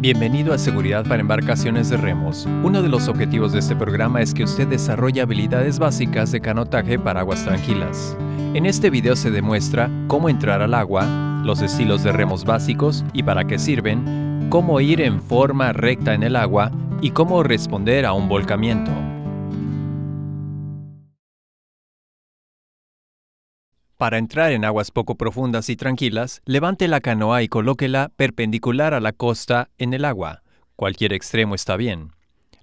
Bienvenido a Seguridad para Embarcaciones de Remos. Uno de los objetivos de este programa es que usted desarrolle habilidades básicas de canotaje para aguas tranquilas. En este video se demuestra cómo entrar al agua, los estilos de remos básicos y para qué sirven, cómo ir en forma recta en el agua y cómo responder a un volcamiento. Para entrar en aguas poco profundas y tranquilas, levante la canoa y colóquela perpendicular a la costa en el agua. Cualquier extremo está bien.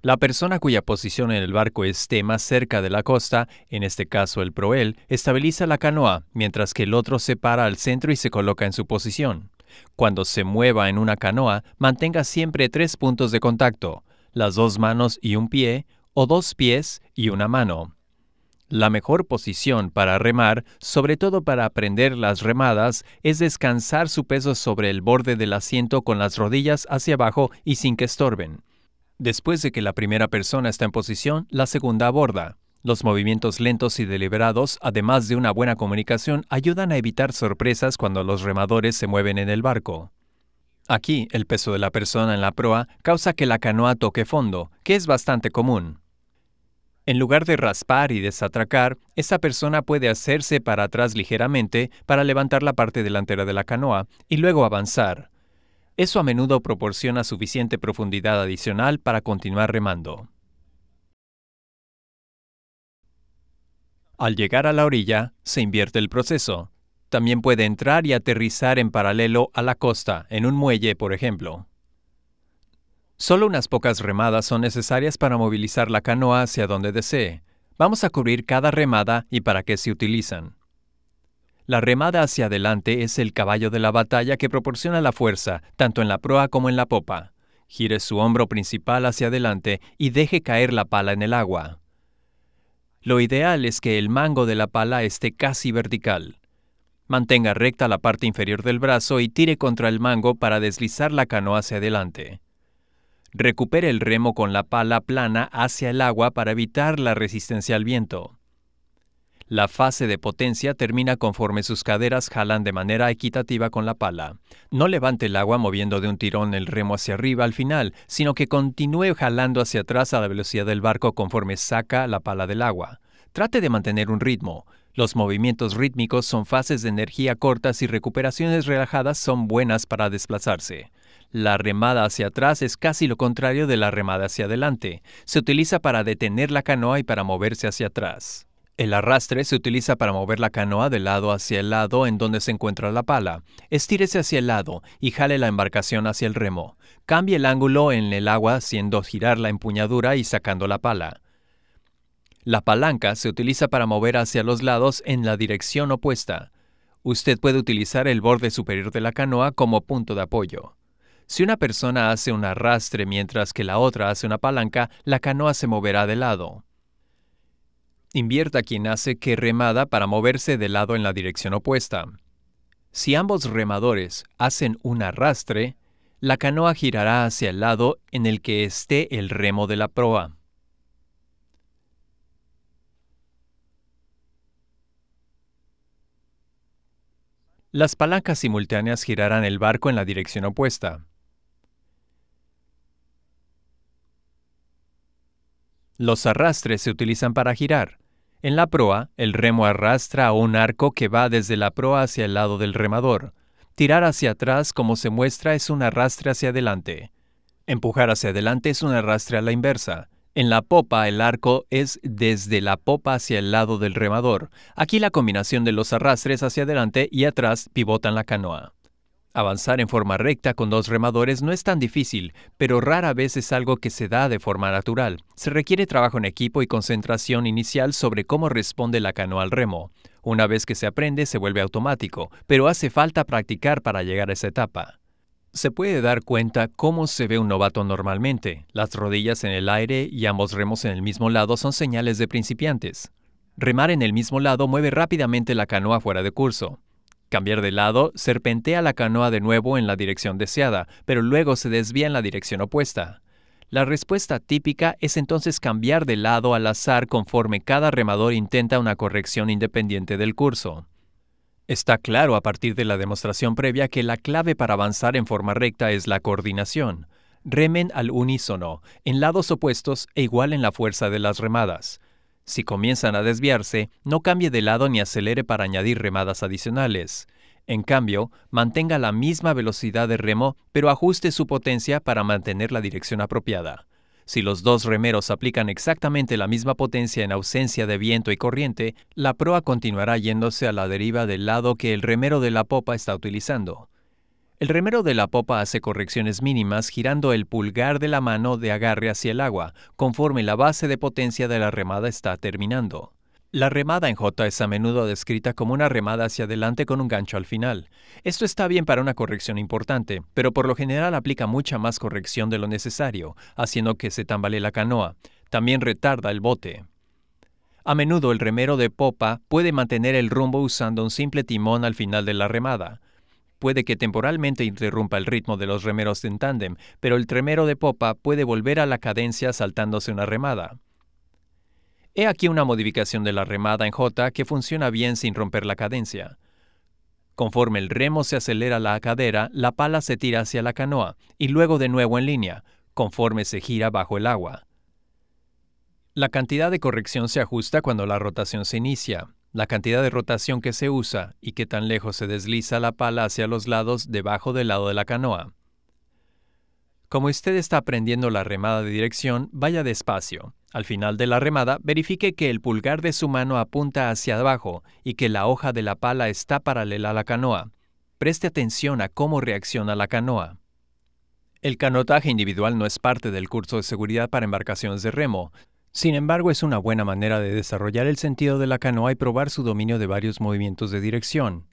La persona cuya posición en el barco esté más cerca de la costa, en este caso el proel, estabiliza la canoa, mientras que el otro se para al centro y se coloca en su posición. Cuando se mueva en una canoa, mantenga siempre tres puntos de contacto, las dos manos y un pie, o dos pies y una mano. La mejor posición para remar, sobre todo para aprender las remadas, es descansar su peso sobre el borde del asiento con las rodillas hacia abajo y sin que estorben. Después de que la primera persona está en posición, la segunda aborda. Los movimientos lentos y deliberados, además de una buena comunicación, ayudan a evitar sorpresas cuando los remadores se mueven en el barco. Aquí, el peso de la persona en la proa causa que la canoa toque fondo, que es bastante común. En lugar de raspar y desatracar, esa persona puede hacerse para atrás ligeramente para levantar la parte delantera de la canoa y luego avanzar. Eso a menudo proporciona suficiente profundidad adicional para continuar remando. Al llegar a la orilla, se invierte el proceso. También puede entrar y aterrizar en paralelo a la costa, en un muelle, por ejemplo. Solo unas pocas remadas son necesarias para movilizar la canoa hacia donde desee. Vamos a cubrir cada remada y para qué se utilizan. La remada hacia adelante es el caballo de la batalla que proporciona la fuerza, tanto en la proa como en la popa. Gire su hombro principal hacia adelante y deje caer la pala en el agua. Lo ideal es que el mango de la pala esté casi vertical. Mantenga recta la parte inferior del brazo y tire contra el mango para deslizar la canoa hacia adelante. Recupere el remo con la pala plana hacia el agua para evitar la resistencia al viento. La fase de potencia termina conforme sus caderas jalan de manera equitativa con la pala. No levante el agua moviendo de un tirón el remo hacia arriba al final, sino que continúe jalando hacia atrás a la velocidad del barco conforme saca la pala del agua. Trate de mantener un ritmo. Los movimientos rítmicos son fases de energía cortas y recuperaciones relajadas son buenas para desplazarse. La remada hacia atrás es casi lo contrario de la remada hacia adelante. Se utiliza para detener la canoa y para moverse hacia atrás. El arrastre se utiliza para mover la canoa de lado hacia el lado en donde se encuentra la pala. Estírese hacia el lado y jale la embarcación hacia el remo. Cambie el ángulo en el agua haciendo girar la empuñadura y sacando la pala. La palanca se utiliza para mover hacia los lados en la dirección opuesta. Usted puede utilizar el borde superior de la canoa como punto de apoyo. Si una persona hace un arrastre mientras que la otra hace una palanca, la canoa se moverá de lado. Invierta quien hace que remada para moverse de lado en la dirección opuesta. Si ambos remadores hacen un arrastre, la canoa girará hacia el lado en el que esté el remo de la proa. Las palancas simultáneas girarán el barco en la dirección opuesta. Los arrastres se utilizan para girar. En la proa, el remo arrastra a un arco que va desde la proa hacia el lado del remador. Tirar hacia atrás, como se muestra, es un arrastre hacia adelante. Empujar hacia adelante es un arrastre a la inversa. En la popa, el arco es desde la popa hacia el lado del remador. Aquí la combinación de los arrastres hacia adelante y atrás pivotan la canoa. Avanzar en forma recta con dos remadores no es tan difícil, pero rara vez es algo que se da de forma natural. Se requiere trabajo en equipo y concentración inicial sobre cómo responde la canoa al remo. Una vez que se aprende se vuelve automático, pero hace falta practicar para llegar a esa etapa. Se puede dar cuenta cómo se ve un novato normalmente. Las rodillas en el aire y ambos remos en el mismo lado son señales de principiantes. Remar en el mismo lado mueve rápidamente la canoa fuera de curso. Cambiar de lado, serpentea la canoa de nuevo en la dirección deseada, pero luego se desvía en la dirección opuesta. La respuesta típica es entonces cambiar de lado al azar conforme cada remador intenta una corrección independiente del curso. Está claro a partir de la demostración previa que la clave para avanzar en forma recta es la coordinación. Remen al unísono, en lados opuestos e igual en la fuerza de las remadas. Si comienzan a desviarse, no cambie de lado ni acelere para añadir remadas adicionales. En cambio, mantenga la misma velocidad de remo, pero ajuste su potencia para mantener la dirección apropiada. Si los dos remeros aplican exactamente la misma potencia en ausencia de viento y corriente, la proa continuará yéndose a la deriva del lado que el remero de la popa está utilizando. El remero de la popa hace correcciones mínimas girando el pulgar de la mano de agarre hacia el agua, conforme la base de potencia de la remada está terminando. La remada en J es a menudo descrita como una remada hacia adelante con un gancho al final. Esto está bien para una corrección importante, pero por lo general aplica mucha más corrección de lo necesario, haciendo que se tambalee la canoa. También retarda el bote. A menudo el remero de popa puede mantener el rumbo usando un simple timón al final de la remada puede que temporalmente interrumpa el ritmo de los remeros en tándem, pero el tremero de popa puede volver a la cadencia saltándose una remada. He aquí una modificación de la remada en J que funciona bien sin romper la cadencia. Conforme el remo se acelera la cadera, la pala se tira hacia la canoa y luego de nuevo en línea, conforme se gira bajo el agua. La cantidad de corrección se ajusta cuando la rotación se inicia la cantidad de rotación que se usa y qué tan lejos se desliza la pala hacia los lados debajo del lado de la canoa. Como usted está aprendiendo la remada de dirección, vaya despacio. Al final de la remada, verifique que el pulgar de su mano apunta hacia abajo y que la hoja de la pala está paralela a la canoa. Preste atención a cómo reacciona la canoa. El canotaje individual no es parte del curso de seguridad para embarcaciones de remo, sin embargo, es una buena manera de desarrollar el sentido de la canoa y probar su dominio de varios movimientos de dirección.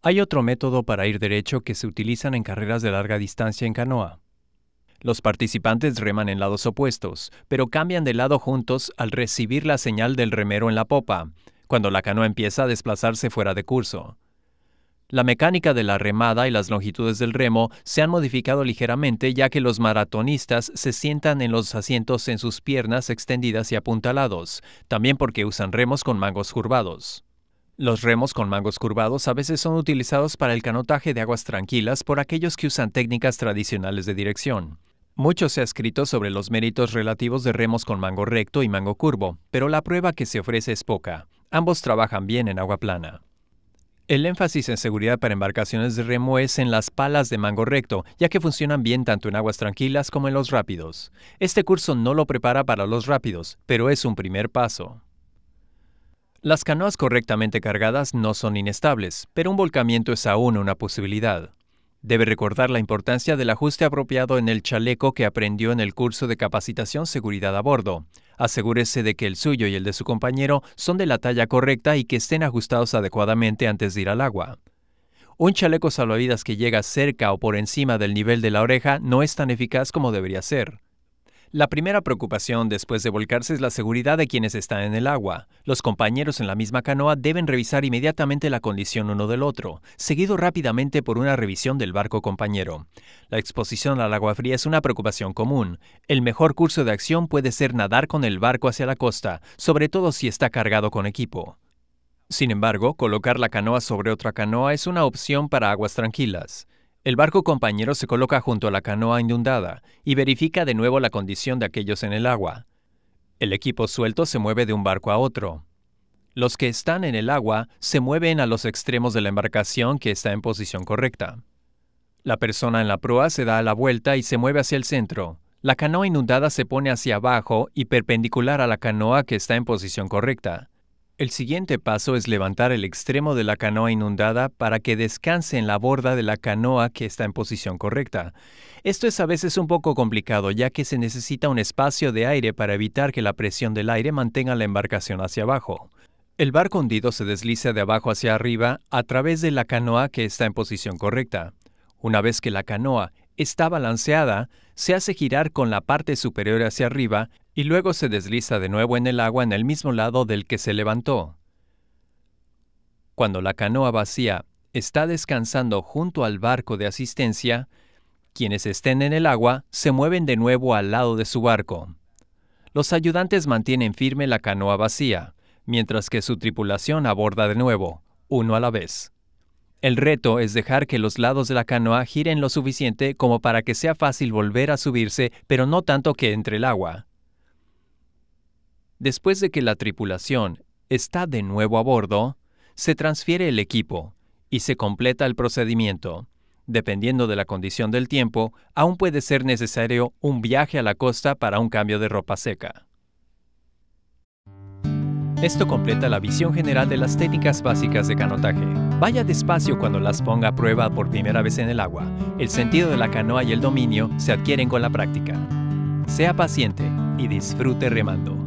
Hay otro método para ir derecho que se utilizan en carreras de larga distancia en canoa. Los participantes reman en lados opuestos, pero cambian de lado juntos al recibir la señal del remero en la popa, cuando la canoa empieza a desplazarse fuera de curso. La mecánica de la remada y las longitudes del remo se han modificado ligeramente ya que los maratonistas se sientan en los asientos en sus piernas extendidas y apuntalados, también porque usan remos con mangos curvados. Los remos con mangos curvados a veces son utilizados para el canotaje de aguas tranquilas por aquellos que usan técnicas tradicionales de dirección. Mucho se ha escrito sobre los méritos relativos de remos con mango recto y mango curvo, pero la prueba que se ofrece es poca. Ambos trabajan bien en agua plana. El énfasis en seguridad para embarcaciones de remo es en las palas de mango recto, ya que funcionan bien tanto en aguas tranquilas como en los rápidos. Este curso no lo prepara para los rápidos, pero es un primer paso. Las canoas correctamente cargadas no son inestables, pero un volcamiento es aún una posibilidad. Debe recordar la importancia del ajuste apropiado en el chaleco que aprendió en el curso de capacitación seguridad a bordo. Asegúrese de que el suyo y el de su compañero son de la talla correcta y que estén ajustados adecuadamente antes de ir al agua. Un chaleco salvavidas que llega cerca o por encima del nivel de la oreja no es tan eficaz como debería ser. La primera preocupación después de volcarse es la seguridad de quienes están en el agua. Los compañeros en la misma canoa deben revisar inmediatamente la condición uno del otro, seguido rápidamente por una revisión del barco compañero. La exposición al agua fría es una preocupación común. El mejor curso de acción puede ser nadar con el barco hacia la costa, sobre todo si está cargado con equipo. Sin embargo, colocar la canoa sobre otra canoa es una opción para aguas tranquilas. El barco compañero se coloca junto a la canoa inundada y verifica de nuevo la condición de aquellos en el agua. El equipo suelto se mueve de un barco a otro. Los que están en el agua se mueven a los extremos de la embarcación que está en posición correcta. La persona en la proa se da a la vuelta y se mueve hacia el centro. La canoa inundada se pone hacia abajo y perpendicular a la canoa que está en posición correcta. El siguiente paso es levantar el extremo de la canoa inundada para que descanse en la borda de la canoa que está en posición correcta. Esto es a veces un poco complicado ya que se necesita un espacio de aire para evitar que la presión del aire mantenga la embarcación hacia abajo. El barco hundido se desliza de abajo hacia arriba a través de la canoa que está en posición correcta. Una vez que la canoa está balanceada, se hace girar con la parte superior hacia arriba y luego se desliza de nuevo en el agua en el mismo lado del que se levantó. Cuando la canoa vacía está descansando junto al barco de asistencia, quienes estén en el agua se mueven de nuevo al lado de su barco. Los ayudantes mantienen firme la canoa vacía, mientras que su tripulación aborda de nuevo, uno a la vez. El reto es dejar que los lados de la canoa giren lo suficiente como para que sea fácil volver a subirse, pero no tanto que entre el agua. Después de que la tripulación está de nuevo a bordo, se transfiere el equipo y se completa el procedimiento. Dependiendo de la condición del tiempo, aún puede ser necesario un viaje a la costa para un cambio de ropa seca. Esto completa la visión general de las técnicas básicas de canotaje. Vaya despacio cuando las ponga a prueba por primera vez en el agua. El sentido de la canoa y el dominio se adquieren con la práctica. Sea paciente y disfrute remando.